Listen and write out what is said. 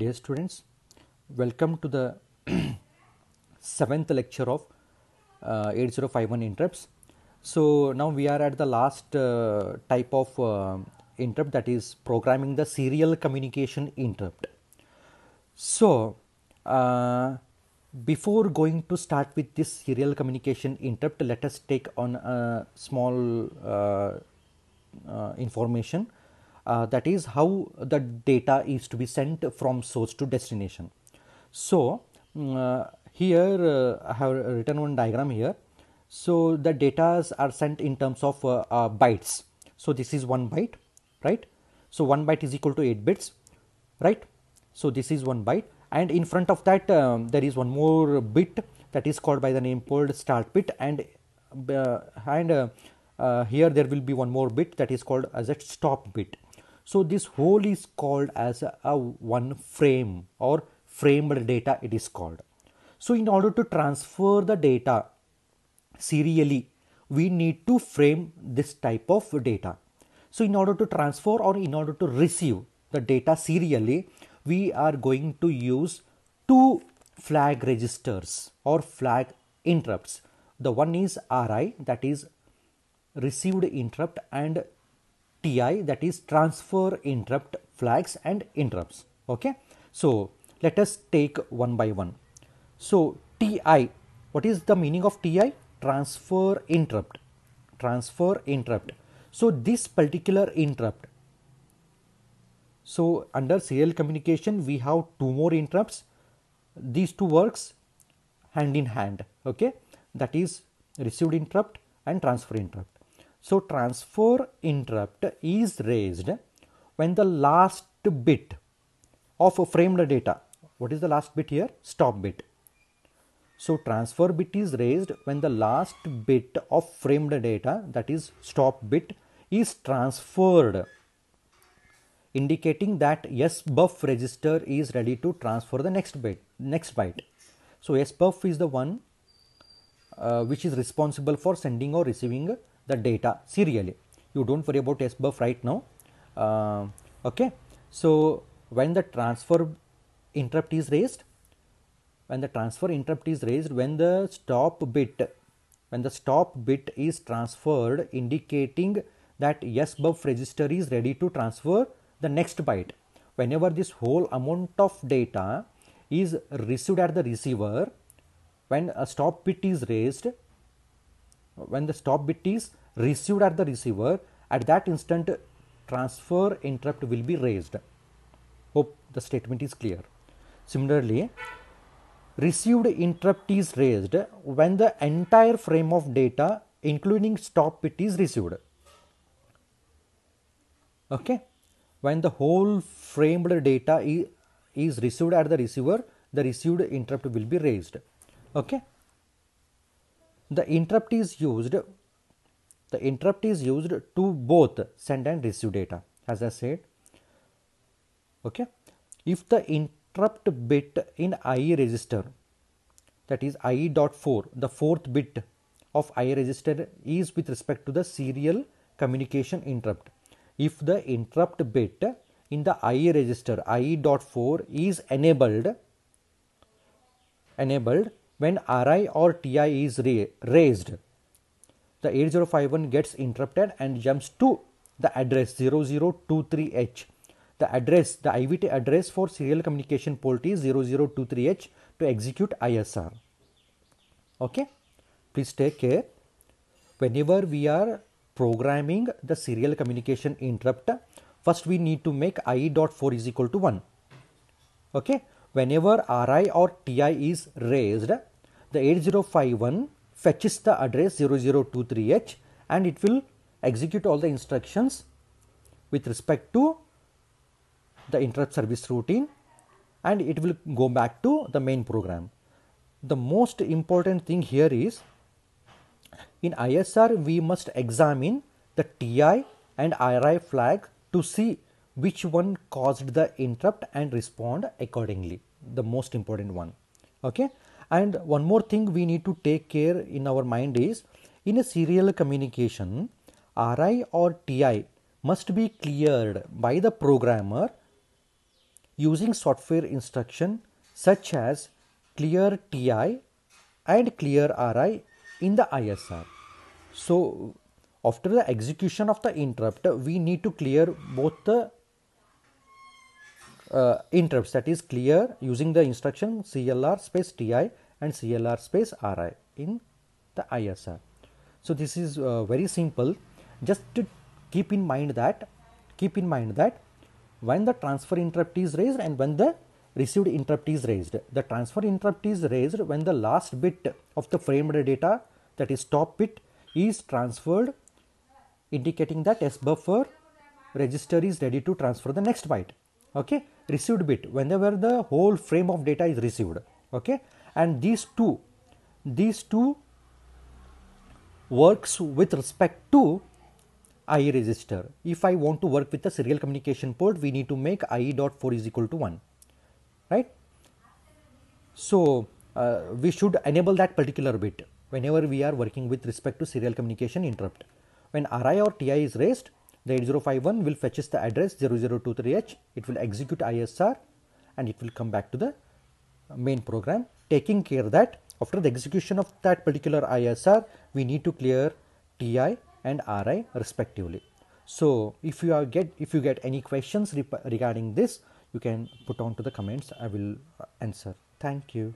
Dear students, welcome to the seventh lecture of uh, 8051 interrupts. So now we are at the last uh, type of uh, interrupt that is programming the serial communication interrupt. So uh, before going to start with this serial communication interrupt, let us take on a small uh, uh, information uh, that is how the data is to be sent from source to destination. So, mm, uh, here uh, I have written one diagram here. So, the datas are sent in terms of uh, uh, bytes. So, this is 1 byte, right? So, 1 byte is equal to 8 bits, right? So, this is 1 byte and in front of that um, there is one more bit that is called by the name called start bit and uh, and here there will be one more bit that is called as a stop bit. So this whole is called as a, a one frame or framed data it is called. So in order to transfer the data serially, we need to frame this type of data. So in order to transfer or in order to receive the data serially, we are going to use two flag registers or flag interrupts. The one is RI that is received interrupt and TI that is transfer interrupt flags and interrupts. Okay. So let us take one by one. So TI, what is the meaning of TI? Transfer interrupt. Transfer interrupt. So this particular interrupt. So under serial communication, we have two more interrupts. These two works hand in hand. Okay. That is received interrupt and transfer interrupt. So transfer interrupt is raised when the last bit of a framed data, what is the last bit here? Stop bit. So transfer bit is raised when the last bit of framed data that is stop bit is transferred indicating that yes buff register is ready to transfer the next bit next byte so yes buff is the one uh, which is responsible for sending or receiving the data serially you do not worry about S buff right now uh, okay. So, when the transfer interrupt is raised when the transfer interrupt is raised when the stop bit when the stop bit is transferred indicating that yes buff register is ready to transfer the next byte whenever this whole amount of data is received at the receiver when a stop bit is raised when the stop bit is received at the receiver at that instant transfer interrupt will be raised. Hope the statement is clear. Similarly, received interrupt is raised when the entire frame of data including stop bit is received. Okay. When the whole framed data is received at the receiver, the received interrupt will be raised. Okay the interrupt is used the interrupt is used to both send and receive data as i said okay if the interrupt bit in ie register that is four, the fourth bit of i register is with respect to the serial communication interrupt if the interrupt bit in the ie register four, is enabled enabled when Ri or Ti is raised, the 8051 gets interrupted and jumps to the address 0023H. The address, the IVT address for serial communication port is 0023H to execute ISR. Okay, please take care. Whenever we are programming the serial communication interrupt, first we need to make IE.4 is equal to 1. Okay, whenever Ri or Ti is raised, the 8051 fetches the address 0023H and it will execute all the instructions with respect to the interrupt service routine and it will go back to the main program. The most important thing here is in ISR we must examine the TI and IRI flag to see which one caused the interrupt and respond accordingly the most important one okay and one more thing we need to take care in our mind is in a serial communication ri or ti must be cleared by the programmer using software instruction such as clear ti and clear ri in the isr so after the execution of the interrupt we need to clear both the uh, interrupts that is clear using the instruction clr space ti and CLR space Ri in the ISR. So this is uh, very simple just to keep in mind that keep in mind that when the transfer interrupt is raised and when the received interrupt is raised the transfer interrupt is raised when the last bit of the framed data that is top bit is transferred indicating that s buffer register is ready to transfer the next byte okay received bit whenever the whole frame of data is received okay and these two these two works with respect to IE register. If I want to work with the serial communication port, we need to make IE dot 4 is equal to 1, right? So, uh, we should enable that particular bit whenever we are working with respect to serial communication interrupt. When RI or TI is raised, the 8051 will fetches the address 0023H, it will execute ISR and it will come back to the main program taking care that after the execution of that particular ISR we need to clear TI and RI respectively. So if you get if you get any questions regarding this you can put on to the comments I will uh, answer. Thank you.